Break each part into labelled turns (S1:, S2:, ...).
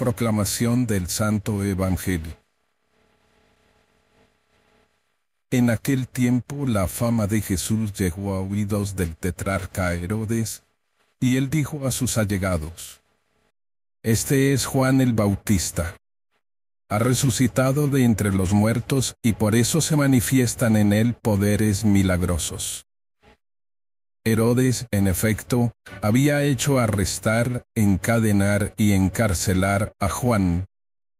S1: Proclamación del Santo Evangelio. En aquel tiempo la fama de Jesús llegó a oídos del tetrarca Herodes, y él dijo a sus allegados, Este es Juan el Bautista. Ha resucitado de entre los muertos y por eso se manifiestan en él poderes milagrosos. Herodes, en efecto, había hecho arrestar, encadenar y encarcelar a Juan,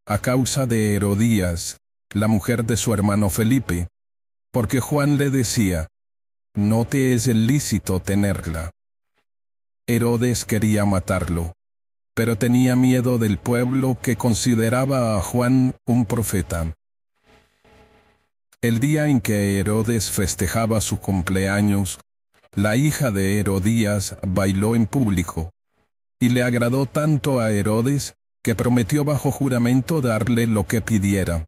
S1: a causa de Herodías, la mujer de su hermano Felipe, porque Juan le decía, No te es lícito tenerla. Herodes quería matarlo, pero tenía miedo del pueblo que consideraba a Juan un profeta. El día en que Herodes festejaba su cumpleaños, la hija de Herodías, bailó en público. Y le agradó tanto a Herodes, que prometió bajo juramento darle lo que pidiera.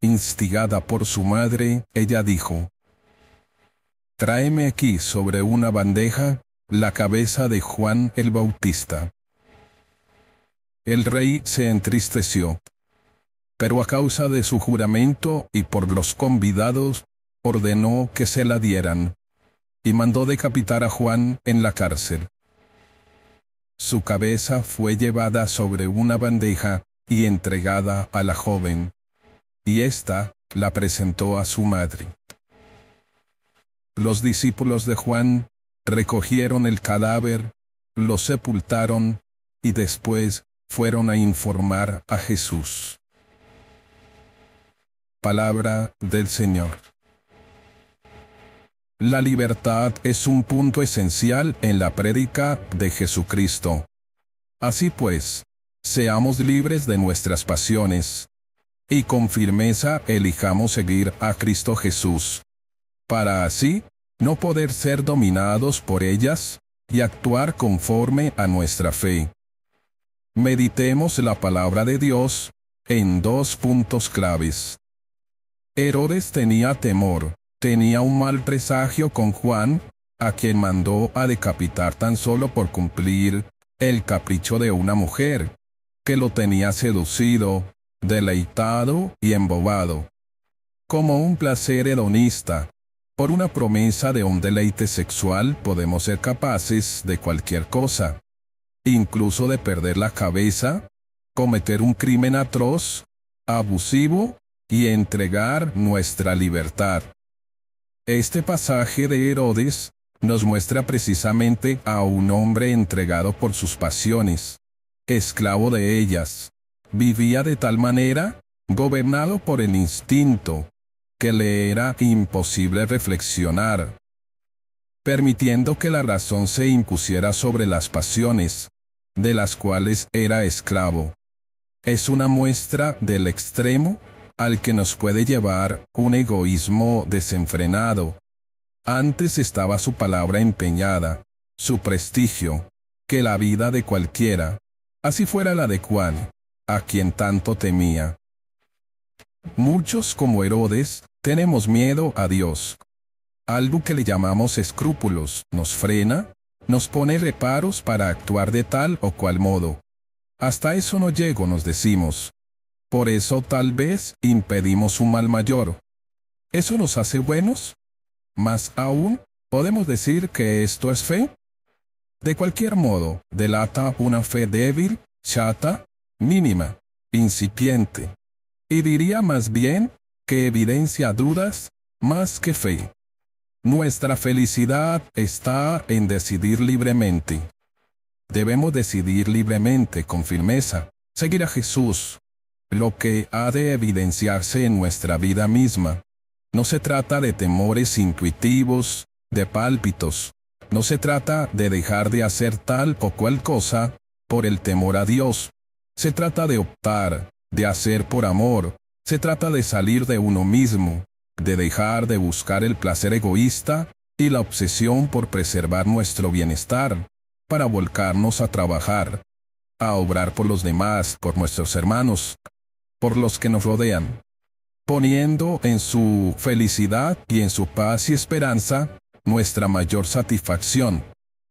S1: Instigada por su madre, ella dijo, Tráeme aquí sobre una bandeja, la cabeza de Juan el Bautista. El rey se entristeció. Pero a causa de su juramento y por los convidados, ordenó que se la dieran y mandó decapitar a Juan en la cárcel. Su cabeza fue llevada sobre una bandeja y entregada a la joven, y ésta la presentó a su madre. Los discípulos de Juan recogieron el cadáver, lo sepultaron, y después fueron a informar a Jesús. Palabra del Señor. La libertad es un punto esencial en la prédica de Jesucristo. Así pues, seamos libres de nuestras pasiones. Y con firmeza elijamos seguir a Cristo Jesús. Para así, no poder ser dominados por ellas, y actuar conforme a nuestra fe. Meditemos la palabra de Dios, en dos puntos claves. Herodes tenía temor, tenía un mal presagio con Juan, a quien mandó a decapitar tan solo por cumplir el capricho de una mujer, que lo tenía seducido, deleitado y embobado. Como un placer hedonista, por una promesa de un deleite sexual podemos ser capaces de cualquier cosa, incluso de perder la cabeza, cometer un crimen atroz, abusivo y entregar nuestra libertad. Este pasaje de Herodes nos muestra precisamente a un hombre entregado por sus pasiones, esclavo de ellas. Vivía de tal manera, gobernado por el instinto, que le era imposible reflexionar, permitiendo que la razón se impusiera sobre las pasiones, de las cuales era esclavo. Es una muestra del extremo al que nos puede llevar un egoísmo desenfrenado. Antes estaba su palabra empeñada, su prestigio, que la vida de cualquiera, así fuera la de cual, a quien tanto temía. Muchos como Herodes, tenemos miedo a Dios. Algo que le llamamos escrúpulos nos frena, nos pone reparos para actuar de tal o cual modo. Hasta eso no llego, nos decimos, por eso tal vez impedimos un mal mayor. ¿Eso nos hace buenos? Más aún, ¿podemos decir que esto es fe? De cualquier modo, delata una fe débil, chata, mínima, incipiente. Y diría más bien, que evidencia dudas, más que fe. Nuestra felicidad está en decidir libremente. Debemos decidir libremente, con firmeza, seguir a Jesús, lo que ha de evidenciarse en nuestra vida misma. No se trata de temores intuitivos, de pálpitos. No se trata de dejar de hacer tal o cual cosa, por el temor a Dios. Se trata de optar, de hacer por amor. Se trata de salir de uno mismo, de dejar de buscar el placer egoísta y la obsesión por preservar nuestro bienestar, para volcarnos a trabajar, a obrar por los demás, por nuestros hermanos, por los que nos rodean, poniendo en su felicidad y en su paz y esperanza nuestra mayor satisfacción,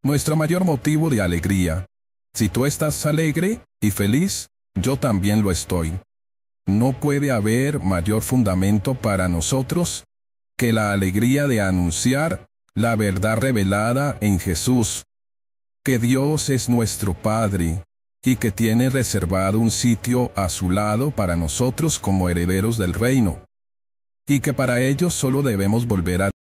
S1: nuestro mayor motivo de alegría. Si tú estás alegre y feliz, yo también lo estoy. No puede haber mayor fundamento para nosotros que la alegría de anunciar la verdad revelada en Jesús, que Dios es nuestro Padre, y que tiene reservado un sitio a su lado para nosotros como herederos del reino, y que para ello solo debemos volver a